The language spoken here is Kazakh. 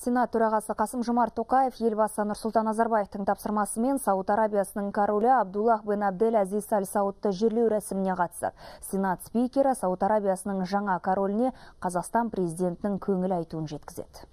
Сенат төрағасы Қасым Жомарт Тоқаев елбасы Нұрсұлтан Назарбаевтың тапсырмасымен Сауд Арабиясының королі Абдуллах бен Абдел Азиз Аль Саудты жерлеу рәсіміне қатысты. Сенат спикері Сауд Арабиясының жаңа короліне Қазақстан президентінің көңіл айтуын жеткізеді.